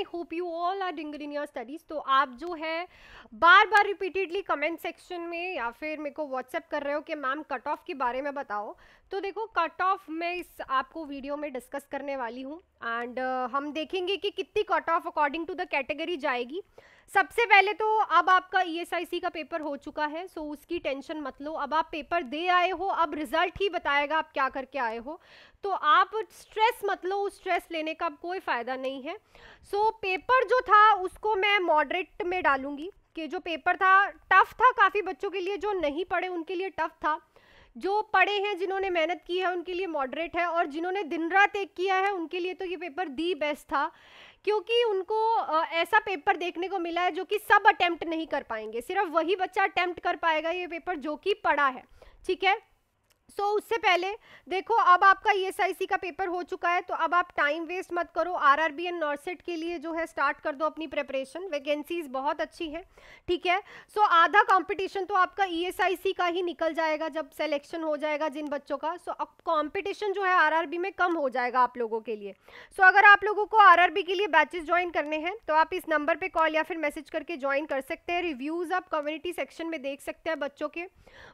I hope you all are dinger in your studies तो आप जो है बार बार रिपीटेडली कमेंट सेक्शन में या फिर मेरे को व्हाट्सएप कर रहे हो कि मैम कट ऑफ के बारे में बताओ तो देखो कट ऑफ मैं इस आपको वीडियो में डिस्कस करने वाली हूँ एंड uh, हम देखेंगे कि कितनी cut off according to the category जाएगी सबसे पहले तो अब आपका ई e का पेपर हो चुका है सो उसकी टेंशन मत लो अब आप पेपर दे आए हो अब रिजल्ट ही बताएगा आप क्या करके आए हो तो आप स्ट्रेस मतलब उस स्ट्रेस लेने का कोई फ़ायदा नहीं है सो so, पेपर जो था उसको मैं मॉडरेट में डालूंगी कि जो पेपर था टफ़ था काफ़ी बच्चों के लिए जो नहीं पढ़े उनके लिए टफ़ था जो पढ़े हैं जिन्होंने मेहनत की है उनके लिए मॉडरेट है और जिन्होंने दिन रात एक किया है उनके लिए तो ये पेपर दी बेस्ट था क्योंकि उनको ऐसा पेपर देखने को मिला है जो कि सब अटैम्प्ट नहीं कर पाएंगे सिर्फ वही बच्चा अटैम्प्ट कर पाएगा ये पेपर जो कि पढ़ा है ठीक है सो so, उससे पहले देखो अब आपका ई e एस का पेपर हो चुका है तो अब आप टाइम वेस्ट मत करो आरआरबी एंड नॉर्सेट के लिए जो है स्टार्ट कर दो अपनी प्रेपरेशन वैकेंसीज बहुत अच्छी हैं ठीक है सो so, आधा कंपटीशन तो आपका ई e का ही निकल जाएगा जब सिलेक्शन हो जाएगा जिन बच्चों का सो so, अब कॉम्पिटिशन जो है आर में कम हो जाएगा आप लोगों के लिए सो so, अगर आप लोगों को आर के लिए बैचेज ज्वाइन करने हैं तो आप इस नंबर पर कॉल या फिर मैसेज करके ज्वाइन कर सकते हैं रिव्यूज़ आप कम्युनिटी सेक्शन में देख सकते हैं बच्चों के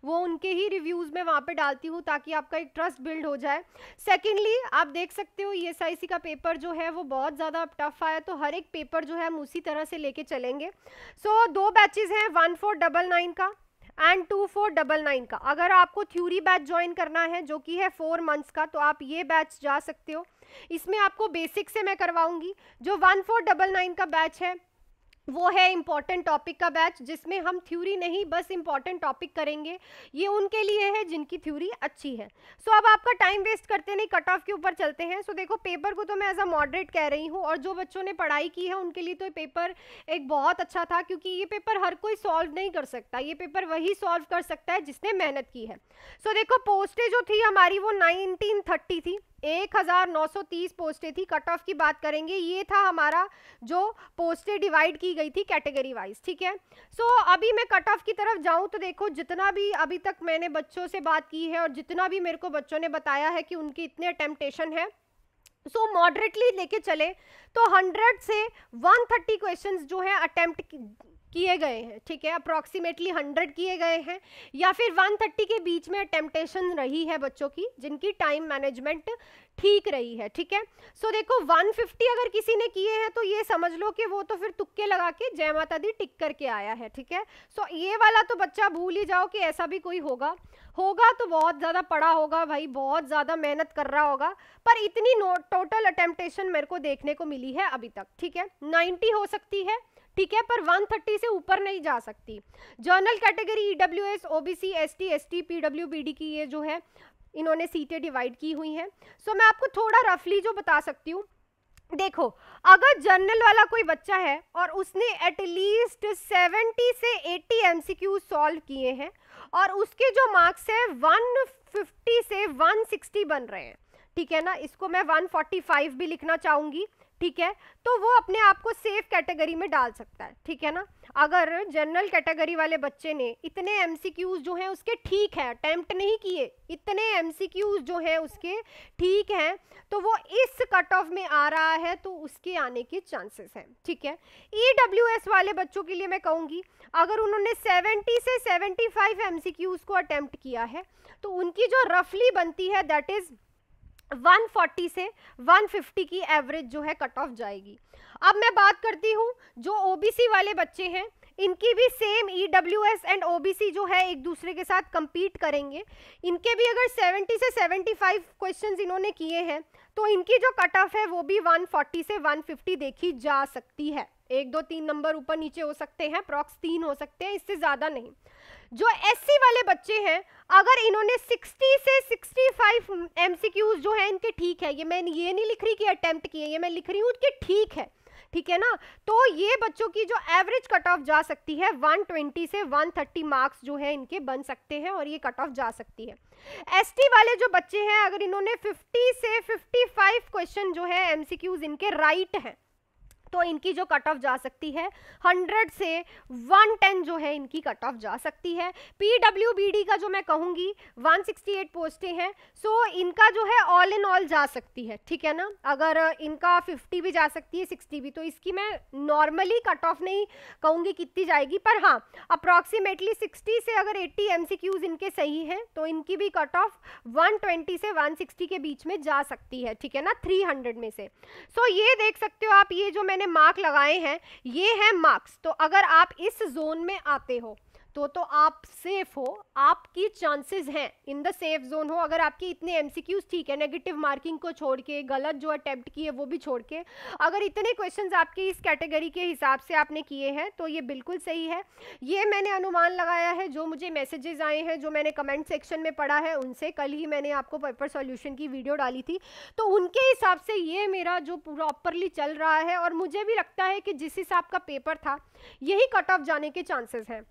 वो उनके ही रिव्यूज़ में वहाँ पर डालती चाहती हूँ ताकि आपका एक ट्रस्ट बिल्ड हो जाए सेकेंडली आप देख सकते हो ई e का पेपर जो है वो बहुत ज़्यादा टफ आया तो हर एक पेपर जो है हम उसी तरह से लेके चलेंगे सो so, दो बैचेज़ हैं वन फोर डबल नाइन का and two four double nine का अगर आपको थ्योरी बैच ज्वाइन करना है जो कि है फोर मंथ्स का तो आप ये बैच जा सकते हो इसमें आपको बेसिक से मैं करवाऊंगी जो वन फोर डबल नाइन का बैच है वो है इम्पॉर्टेंट टॉपिक का बैच जिसमें हम थ्योरी नहीं बस इम्पॉर्टेंट टॉपिक करेंगे ये उनके लिए है जिनकी थ्योरी अच्छी है सो so, अब आपका टाइम वेस्ट करते नहीं कट ऑफ के ऊपर चलते हैं सो so, देखो पेपर को तो मैं एज अ मॉडरेट कह रही हूँ और जो बच्चों ने पढ़ाई की है उनके लिए तो पेपर एक बहुत अच्छा था क्योंकि ये पेपर हर कोई सॉल्व नहीं कर सकता ये पेपर वही सॉल्व कर सकता है जिसने मेहनत की है सो so, देखो पोस्टेज जो थी हमारी वो नाइनटीन थी एक हजार नौ सौ तीस पोस्टें थी कट ऑफ की बात करेंगे ये था हमारा जो पोस्टें डिवाइड की गई थी कैटेगरी वाइज ठीक है सो so, अभी मैं कट ऑफ की तरफ जाऊं तो देखो जितना भी अभी तक मैंने बच्चों से बात की है और जितना भी मेरे को बच्चों ने बताया है कि उनके इतने अटेम्पटेशन है सो मॉडरेटली लेके चले तो हंड्रेड से 130 क्वेश्चंस जो है अटेम्प्ट किए गए हैं ठीक है अप्रॉक्सीमेटली हंड्रेड किए गए हैं या फिर वन थर्टी के बीच में अटेम्पटेशन रही है बच्चों की जिनकी टाइम मैनेजमेंट ठीक रही है ठीक है सो so, देखो 150 अगर किसी ने किए हैं तो ये समझ लो कि वो तो फिर तुक्के लगा के जय माता दी टिक करके आया है ठीक है सो so, ये वाला तो बच्चा भूल ही जाओ कि ऐसा भी कोई होगा होगा तो बहुत ज़्यादा पढ़ा होगा भाई बहुत ज़्यादा मेहनत कर रहा होगा पर इतनी टोटल अटेम्पटेशन मेरे को देखने को मिली है अभी तक ठीक है नाइन्टी हो सकती है ठीक है पर 130 से ऊपर नहीं जा सकती general category E W S O B C S T S T P W B D की ये जो है इन्होंने सीटें डिवाइड की हुई हैं सो मैं आपको थोड़ा रफली जो बता सकती हूँ देखो अगर जर्नल वाला कोई बच्चा है और उसने एटलीस्ट 70 से 80 क्यू सॉल्व किए हैं और उसके जो मार्क्स है 150 से 160 बन रहे हैं ठीक है ना इसको मैं 145 भी लिखना चाहूँगी ठीक है तो वो अपने आप को सेफ कैटेगरी में डाल सकता है ठीक है ना अगर जनरल कैटेगरी वाले बच्चे ने इतने एम जो हैं उसके ठीक है अटैम्प्ट नहीं किए इतने एम जो हैं उसके ठीक हैं तो वो इस कट ऑफ में आ रहा है तो उसके आने के चांसेस हैं ठीक है ई e वाले बच्चों के लिए मैं कहूँगी अगर उन्होंने 70 से 75 फाइव को अटैम्प्ट किया है तो उनकी जो रफली बनती है दैट इज़ 140 से 150 की एवरेज जो है कट ऑफ जाएगी अब मैं बात करती हूँ जो ओबीसी वाले बच्चे हैं इनकी भी same E W S and O B C जो है एक दूसरे के साथ कम्पीट करेंगे इनके भी अगर 70 से 75 क्वेश्चन इन्होंने किए हैं तो इनकी जो कट ऑफ है वो भी 140 से 150 देखी जा सकती है एक दो तीन नंबर ऊपर नीचे हो सकते हैं प्रॉक्स तीन हो सकते हैं इससे ज़्यादा नहीं जो एस वाले बच्चे हैं अगर इन्होंने 60 से 65 एमसीक्यूज जो है इनके ठीक है ये मैं ये नहीं लिख रही कि अटैम्प्ट किए ये मैं लिख रही हूँ कि ठीक है ठीक है ना तो ये बच्चों की जो एवरेज कट ऑफ जा सकती है 120 से 130 मार्क्स जो है इनके बन सकते हैं और ये कट ऑफ जा सकती है एसटी वाले जो बच्चे हैं अगर इन्होंने 50 से 55 क्वेश्चन जो है एमसीक्यूज इनके राइट हैं तो इनकी जो कट ऑफ जा सकती है 100 से 110 जो है इनकी कट ऑफ जा सकती है पी का जो मैं कहूँगी 168 सिक्सटी एट पोस्टें हैं सो इनका जो है ऑल इन ऑल जा सकती है ठीक है ना अगर इनका 50 भी जा सकती है 60 भी तो इसकी मैं नॉर्मली कट ऑफ नहीं कहूँगी कितनी जाएगी पर हाँ अप्रॉक्सीमेटली सिक्सटी से अगर एट्टी एम इनके सही हैं तो इनकी भी कट ऑफ वन से वन के बीच में जा सकती है ठीक है ना थ्री में से सो so, ये देख सकते हो आप ये जो मैंने मार्क लगाए हैं ये है मार्क्स तो अगर आप इस जोन में आते हो तो तो आप सेफ हो आपकी चांसेस हैं इन द सेफ जोन हो अगर आपकी इतने एम ठीक है नेगेटिव मार्किंग को छोड़ के गलत जो अटैम्प्ट किए वो भी छोड़ के अगर इतने क्वेश्चंस आपके इस कैटेगरी के हिसाब से आपने किए हैं तो ये बिल्कुल सही है ये मैंने अनुमान लगाया है जो मुझे मैसेजेस आए हैं जो मैंने कमेंट सेक्शन में पढ़ा है उनसे कल ही मैंने आपको पेपर सोल्यूशन की वीडियो डाली थी तो उनके हिसाब से ये मेरा जो प्रॉपरली चल रहा है और मुझे भी लगता है कि जिस हिसाब का पेपर था यही कट ऑफ जाने के चांसेस हैं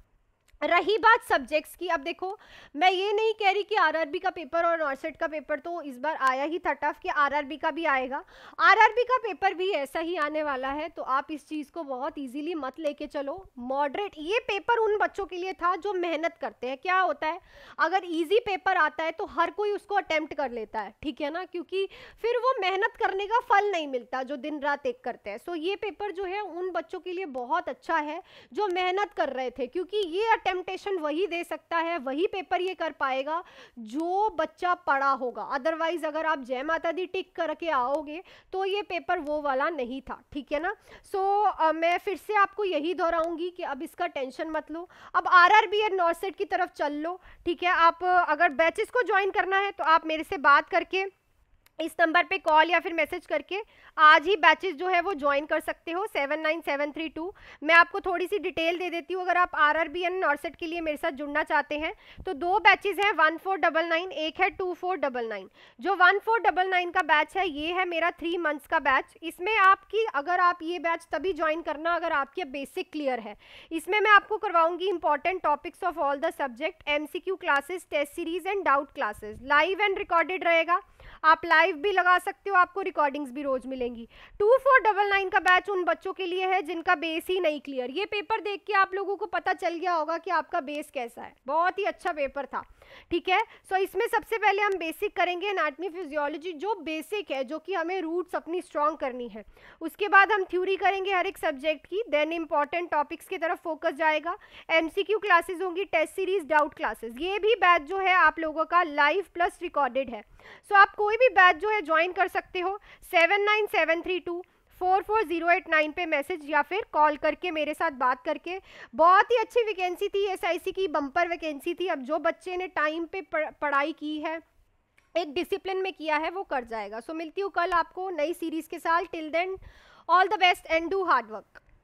रही बात सब्जेक्ट्स की अब देखो मैं ये नहीं कह रही कि आरआरबी का पेपर और नॉर्सेट का पेपर तो इस बार आया ही था टफ कि आरआरबी का भी आएगा आरआरबी का पेपर भी ऐसा ही आने वाला है तो आप इस चीज़ को बहुत इजीली मत लेके चलो मॉडरेट ये पेपर उन बच्चों के लिए था जो मेहनत करते हैं क्या होता है अगर ईजी पेपर आता है तो हर कोई उसको अटैम्प्ट कर लेता है ठीक है ना क्योंकि फिर वो मेहनत करने का फल नहीं मिलता जो दिन रात एक करते हैं सो ये पेपर जो है उन बच्चों के लिए बहुत अच्छा है जो मेहनत कर रहे थे क्योंकि ये टेम्पटेशन वही दे सकता है वही पेपर ये कर पाएगा जो बच्चा पढ़ा होगा अदरवाइज अगर आप जय माता दी टिक करके आओगे तो ये पेपर वो वाला नहीं था ठीक है ना सो so, मैं फिर से आपको यही दोहराऊंगी कि अब इसका टेंशन मत लो अब आर आर बी एंड की तरफ चल लो ठीक है आप अगर बैचेस को ज्वाइन करना है तो आप मेरे से बात करके इस नंबर पे कॉल या फिर मैसेज करके आज ही बैचेस जो है वो ज्वाइन कर सकते हो seven nine seven three two मैं आपको थोड़ी सी डिटेल दे देती हूँ अगर आप R R B N NORCET के लिए मेरे साथ जुड़ना चाहते हैं तो दो बैचेस हैं वन फोर डबल नाइन एक है टू फोर डबल नाइन जो वन फोर डबल नाइन का बैच है ये है मेरा थ्री मंथ्स का बैच इसमें आपकी अगर आप ये बैच तभी ज्वाइन करना अगर आपकी बेसिक क्लियर है इसमें मैं आपको करवाऊंगी important topics of all the subject M C Q test series and doubt classes live and recorded रहेगा आप लाइव भी लगा सकते हो आपको रिकॉर्डिंग्स भी रोज मिलेंगी टू फोर डबल नाइन का बैच उन बच्चों के लिए है जिनका बेस ही नहीं क्लियर ये पेपर देख के आप लोगों को पता चल गया होगा कि आपका बेस कैसा है बहुत ही अच्छा पेपर था ठीक है सो so, इसमें सबसे पहले हम बेसिक करेंगे एनाटमी फिजियोलॉजी जो बेसिक है जो कि हमें रूट्स अपनी स्ट्रॉन्ग करनी है उसके बाद हम थ्योरी करेंगे हर एक सब्जेक्ट की देन इंपॉर्टेंट टॉपिक्स की तरफ फोकस जाएगा एम क्लासेज होंगी टेस्ट सीरीज डाउट क्लासेज ये भी बैच जो है आप लोगों का लाइव प्लस रिकॉर्डेड है सो so, आप कोई भी बैच जो है ज्वाइन कर सकते हो seven nine seven three two four four zero eight nine पे मैसेज या फिर कॉल करके मेरे साथ बात करके बहुत ही अच्छी वैकेंसी थी सी की बम्पर वैकेंसी थी अब जो बच्चे ने टाइम पे पढ़ाई की है एक डिसिप्लिन में किया है वो कर जाएगा सो मिलती हूँ कल आपको नई सीरीज़ के साथ till then all the best and do hard work